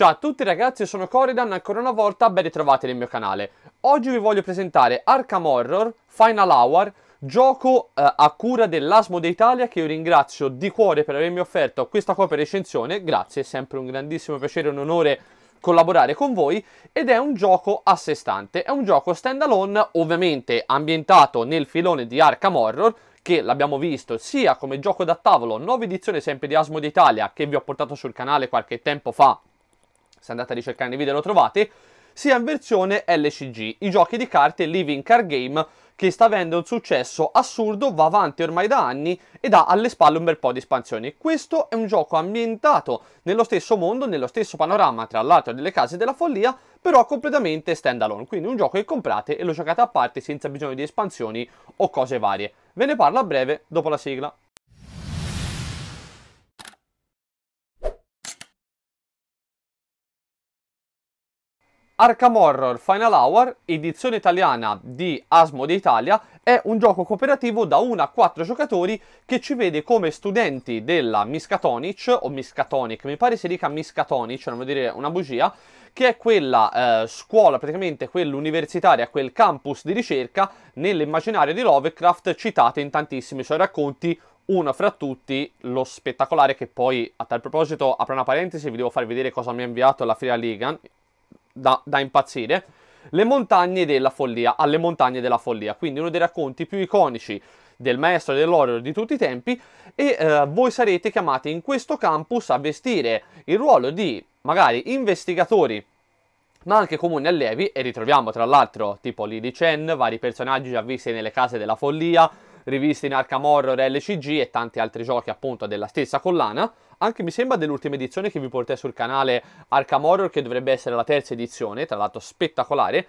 Ciao a tutti ragazzi, sono Coridan, ancora una volta ben ritrovati nel mio canale. Oggi vi voglio presentare Arkham Horror Final Hour, gioco eh, a cura dell'Asmo d'Italia che io ringrazio di cuore per avermi offerto questa copia recensione, grazie, è sempre un grandissimo piacere e un onore collaborare con voi ed è un gioco a sé stante, è un gioco standalone ovviamente ambientato nel filone di Arkham Horror che l'abbiamo visto sia come gioco da tavolo, nuova edizione sempre di Asmo d'Italia che vi ho portato sul canale qualche tempo fa se andate a ricercare nei video lo trovate, sia in versione LCG, i giochi di carte Living Card Game che sta avendo un successo assurdo, va avanti ormai da anni ed ha alle spalle un bel po' di espansioni. Questo è un gioco ambientato nello stesso mondo, nello stesso panorama tra l'altro delle case della follia, però completamente standalone, quindi un gioco che comprate e lo giocate a parte senza bisogno di espansioni o cose varie. Ve ne parlo a breve dopo la sigla. Arkham Horror Final Hour, edizione italiana di Asmode Italia, è un gioco cooperativo da 1 a 4 giocatori che ci vede come studenti della Miskatonic, o Miskatonic, mi pare si dica Miskatonic, non vuol dire una bugia, che è quella eh, scuola, praticamente quell'universitaria, quel campus di ricerca nell'immaginario di Lovecraft citato in tantissimi suoi racconti, uno fra tutti lo spettacolare che poi a tal proposito apro una parentesi vi devo far vedere cosa mi ha inviato la Fria Ligan da, da impazzire. Le montagne della follia, alle montagne della follia, quindi uno dei racconti più iconici del maestro dell'horror di tutti i tempi e eh, voi sarete chiamati in questo campus a vestire il ruolo di magari investigatori ma anche comuni allievi e ritroviamo tra l'altro tipo Lily Chen, vari personaggi già visti nelle case della follia, rivisti in Arkham Horror, LCG e tanti altri giochi appunto della stessa collana anche mi sembra dell'ultima edizione che vi portai sul canale Arkham Horror, che dovrebbe essere la terza edizione, tra l'altro spettacolare,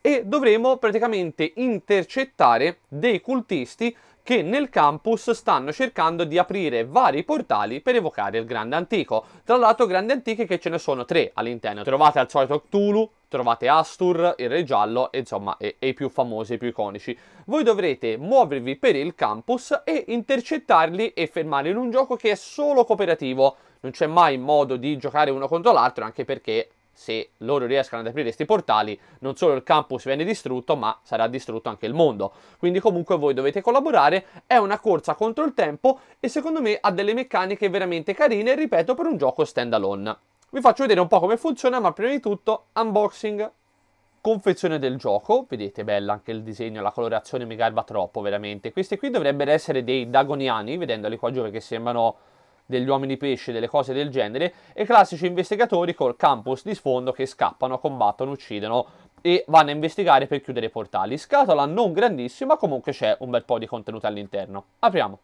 e dovremo praticamente intercettare dei cultisti che nel campus stanno cercando di aprire vari portali per evocare il Grande Antico. Tra l'altro Grande Antiche che ce ne sono tre all'interno. Trovate al solito Cthulhu, trovate Astur, il Re Giallo, e, insomma, i più famosi, i più iconici. Voi dovrete muovervi per il campus e intercettarli e fermarli in un gioco che è solo cooperativo. Non c'è mai modo di giocare uno contro l'altro, anche perché se loro riescono ad aprire questi portali, non solo il campus viene distrutto, ma sarà distrutto anche il mondo. Quindi comunque voi dovete collaborare, è una corsa contro il tempo e secondo me ha delle meccaniche veramente carine, ripeto, per un gioco standalone. Vi faccio vedere un po' come funziona, ma prima di tutto unboxing, confezione del gioco. Vedete, bella anche il disegno, la colorazione mi garba troppo, veramente. Questi qui dovrebbero essere dei dagoniani, vedendoli qua giù perché sembrano degli uomini pesce, delle cose del genere, e classici investigatori col campus di sfondo che scappano, combattono, uccidono e vanno a investigare per chiudere i portali. Scatola non grandissima, comunque c'è un bel po' di contenuto all'interno. Apriamo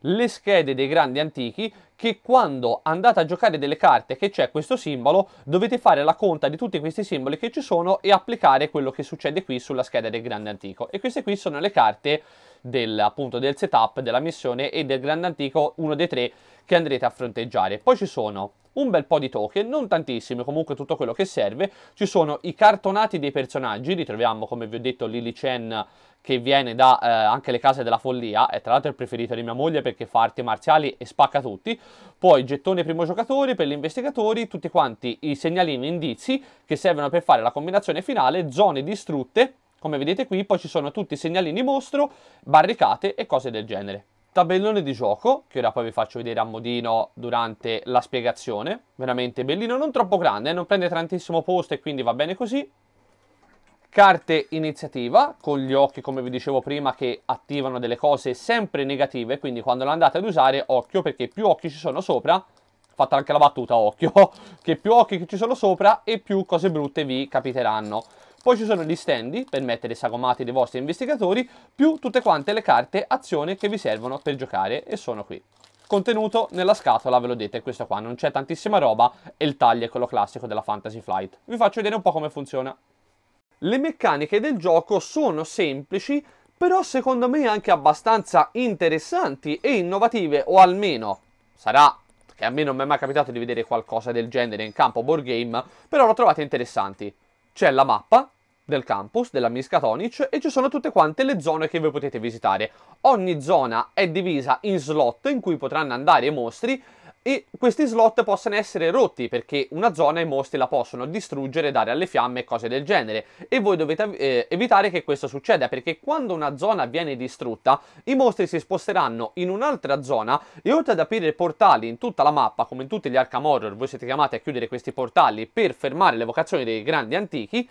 le schede dei grandi antichi che quando andate a giocare delle carte che c'è questo simbolo dovete fare la conta di tutti questi simboli che ci sono e applicare quello che succede qui sulla scheda del grande antico e queste qui sono le carte del, appunto del setup della missione e del grande antico uno dei tre che andrete a fronteggiare poi ci sono un bel po' di token, non tantissimi, comunque tutto quello che serve. Ci sono i cartonati dei personaggi, ritroviamo come vi ho detto Lily Chen che viene da eh, anche le case della follia, è tra l'altro il preferito di mia moglie perché fa arti marziali e spacca tutti, poi gettone primo giocatore per gli investigatori, tutti quanti i segnalini indizi che servono per fare la combinazione finale, zone distrutte, come vedete qui, poi ci sono tutti i segnalini mostro, barricate e cose del genere tabellone di gioco, che ora poi vi faccio vedere a modino durante la spiegazione, veramente bellino, non troppo grande, eh, non prende tantissimo posto e quindi va bene così. Carte iniziativa, con gli occhi come vi dicevo prima che attivano delle cose sempre negative, quindi quando le andate ad usare occhio perché più occhi ci sono sopra, fatta anche la battuta occhio, che più occhi ci sono sopra e più cose brutte vi capiteranno. Poi ci sono gli standi per mettere sagomati dei vostri investigatori, più tutte quante le carte azione che vi servono per giocare e sono qui. Contenuto nella scatola, ve lo dite, questo qua, non c'è tantissima roba e il taglio è quello classico della Fantasy Flight. Vi faccio vedere un po' come funziona. Le meccaniche del gioco sono semplici, però secondo me anche abbastanza interessanti e innovative, o almeno sarà che a me non mi è mai capitato di vedere qualcosa del genere in campo board game, però l'ho trovate interessanti. C'è la mappa, del campus, della Miskatonic e ci sono tutte quante le zone che voi potete visitare. Ogni zona è divisa in slot in cui potranno andare i mostri e questi slot possono essere rotti perché una zona i mostri la possono distruggere, dare alle fiamme e cose del genere e voi dovete eh, evitare che questo succeda perché quando una zona viene distrutta i mostri si sposteranno in un'altra zona e oltre ad aprire portali in tutta la mappa come in tutti gli Arkham Horror voi siete chiamati a chiudere questi portali per fermare le vocazioni dei grandi antichi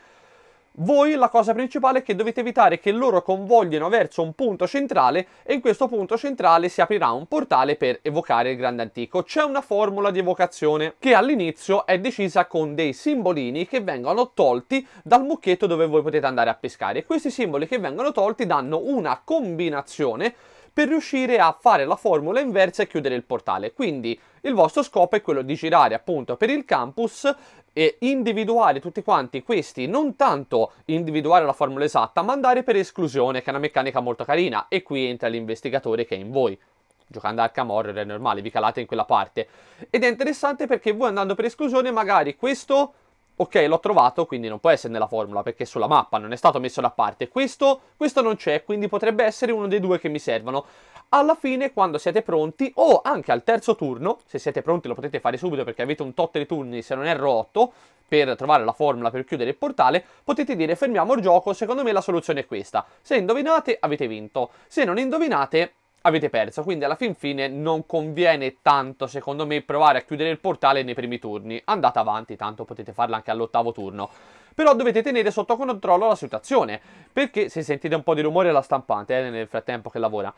voi la cosa principale è che dovete evitare che loro convoglino verso un punto centrale e in questo punto centrale si aprirà un portale per evocare il grande antico. C'è una formula di evocazione che all'inizio è decisa con dei simbolini che vengono tolti dal mucchietto dove voi potete andare a pescare. questi simboli che vengono tolti danno una combinazione per riuscire a fare la formula inversa e chiudere il portale. Quindi il vostro scopo è quello di girare appunto per il campus e individuare tutti quanti questi, non tanto individuare la formula esatta, ma andare per esclusione, che è una meccanica molto carina, e qui entra l'investigatore che è in voi. Giocando a Arkham Horror è normale, vi calate in quella parte. Ed è interessante perché voi andando per esclusione magari questo ok l'ho trovato quindi non può essere nella formula perché è sulla mappa non è stato messo da parte questo, questo non c'è quindi potrebbe essere uno dei due che mi servono alla fine quando siete pronti o anche al terzo turno se siete pronti lo potete fare subito perché avete un tot di turni se non erro 8 per trovare la formula per chiudere il portale, potete dire fermiamo il gioco, secondo me la soluzione è questa. Se indovinate avete vinto, se non indovinate avete perso. Quindi alla fin fine non conviene tanto, secondo me, provare a chiudere il portale nei primi turni. Andate avanti, tanto potete farla anche all'ottavo turno. Però dovete tenere sotto controllo la situazione, perché se sentite un po' di rumore la stampante eh, nel frattempo che lavora.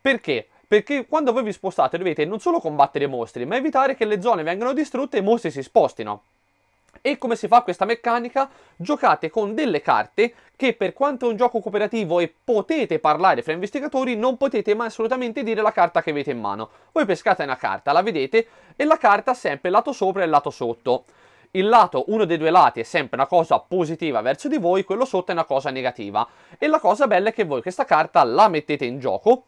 Perché? Perché quando voi vi spostate dovete non solo combattere i mostri, ma evitare che le zone vengano distrutte e i mostri si spostino. E come si fa questa meccanica? Giocate con delle carte che per quanto è un gioco cooperativo e potete parlare fra investigatori, non potete mai assolutamente dire la carta che avete in mano. Voi pescate una carta, la vedete e la carta ha sempre il lato sopra e il lato sotto. Il lato, uno dei due lati, è sempre una cosa positiva verso di voi, quello sotto è una cosa negativa. E la cosa bella è che voi questa carta la mettete in gioco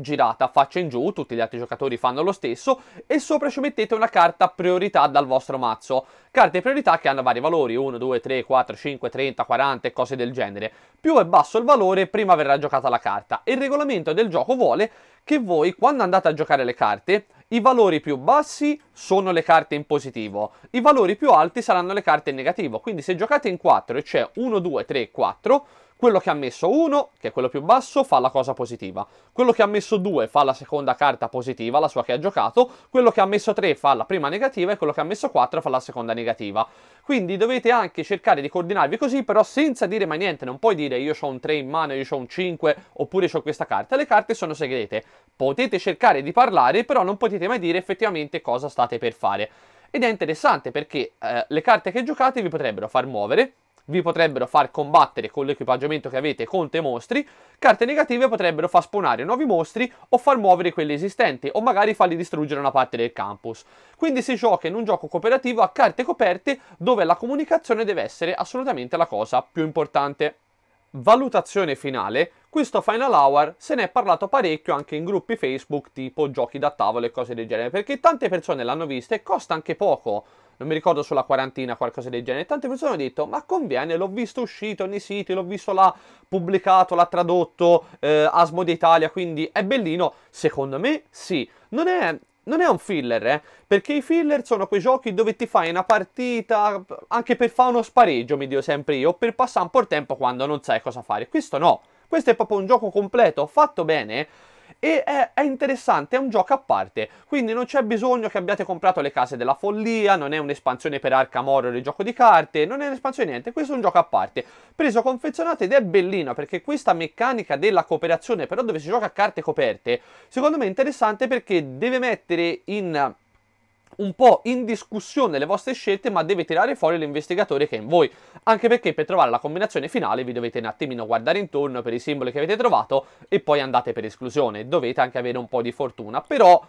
girata faccia in giù, tutti gli altri giocatori fanno lo stesso e sopra ci mettete una carta priorità dal vostro mazzo. Carte priorità che hanno vari valori, 1, 2, 3, 4, 5, 30, 40 e cose del genere. Più è basso il valore, prima verrà giocata la carta. il regolamento del gioco vuole che voi, quando andate a giocare le carte, i valori più bassi sono le carte in positivo, i valori più alti saranno le carte in negativo. Quindi se giocate in 4 e c'è 1, 2, 3, 4 quello che ha messo 1, che è quello più basso, fa la cosa positiva. Quello che ha messo 2 fa la seconda carta positiva, la sua che ha giocato. Quello che ha messo 3 fa la prima negativa e quello che ha messo 4 fa la seconda negativa. Quindi dovete anche cercare di coordinarvi così, però senza dire mai niente. Non puoi dire io ho un 3 in mano, io ho un 5 oppure ho questa carta. Le carte sono segrete. Potete cercare di parlare, però non potete mai dire effettivamente cosa state per fare. Ed è interessante perché eh, le carte che giocate vi potrebbero far muovere, vi potrebbero far combattere con l'equipaggiamento che avete contro i mostri, carte negative potrebbero far spawnare nuovi mostri o far muovere quelli esistenti o magari farli distruggere una parte del campus. Quindi si gioca in un gioco cooperativo a carte coperte dove la comunicazione deve essere assolutamente la cosa più importante. Valutazione finale, questo Final Hour se ne è parlato parecchio anche in gruppi Facebook tipo giochi da tavola e cose del genere, perché tante persone l'hanno vista e costa anche poco non mi ricordo sulla quarantina, qualcosa del genere. Tante persone hanno detto, ma conviene, l'ho visto uscito nei siti, l'ho visto là pubblicato, l'ha tradotto eh, Asmo d'Italia, quindi è bellino. Secondo me sì, non è non è un filler, eh? perché i filler sono quei giochi dove ti fai una partita anche per fare uno spareggio, mi dico sempre io, o per passare un po' il tempo quando non sai cosa fare. Questo no, questo è proprio un gioco completo, fatto bene e è, è, interessante, è un gioco a parte, quindi non c'è bisogno che abbiate comprato le case della follia, non è un'espansione per Arkham Horror il gioco di carte, non è un'espansione niente, questo è un gioco a parte, preso confezionato ed è bellino perché questa meccanica della cooperazione però dove si gioca a carte coperte, secondo me è interessante perché deve mettere in un po' in discussione le vostre scelte, ma deve tirare fuori l'investigatore che è in voi. Anche perché per trovare la combinazione finale vi dovete un attimino guardare intorno per i simboli che avete trovato e poi andate per esclusione. Dovete anche avere un po' di fortuna, però...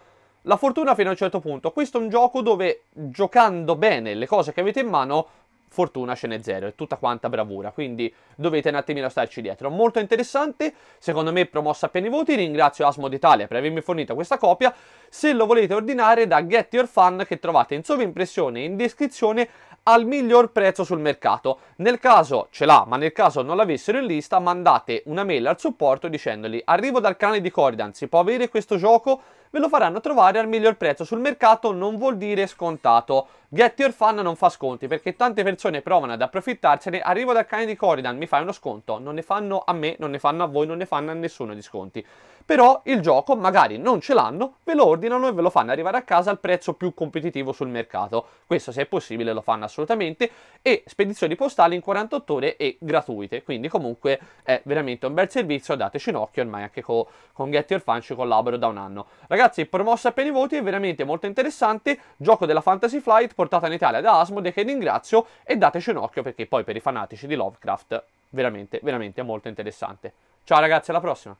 La fortuna fino a un certo punto. Questo è un gioco dove giocando bene le cose che avete in mano fortuna ce n'è zero, è tutta quanta bravura, quindi dovete un attimino starci dietro. Molto interessante, secondo me promossa a pieni voti, ringrazio Asmo d'Italia per avermi fornito questa copia, se lo volete ordinare da Get Your Fun che trovate in sovrimpressione e in descrizione al miglior prezzo sul mercato. Nel caso ce l'ha, ma nel caso non l'avessero in lista, mandate una mail al supporto dicendogli arrivo dal canale di Cordan, si può avere questo gioco? ve lo faranno trovare al miglior prezzo sul mercato non vuol dire scontato. Get Your Fun non fa sconti perché tante persone provano ad approfittarsene, arrivo dal cane di Corridan, mi fai uno sconto, non ne fanno a me, non ne fanno a voi, non ne fanno a nessuno di sconti però il gioco magari non ce l'hanno, ve lo ordinano e ve lo fanno arrivare a casa al prezzo più competitivo sul mercato. Questo se è possibile lo fanno assolutamente e spedizioni postali in 48 ore e gratuite, quindi comunque è veramente un bel servizio, dateci un occhio, ormai anche co- con Get Your Fan ci collaboro da un anno. Ragazzi, promossa per i voti è veramente molto interessante, gioco della Fantasy Flight portata in Italia da Asmode che ringrazio e dateci un occhio perché poi per i fanatici di Lovecraft veramente, veramente molto interessante. Ciao ragazzi, alla prossima!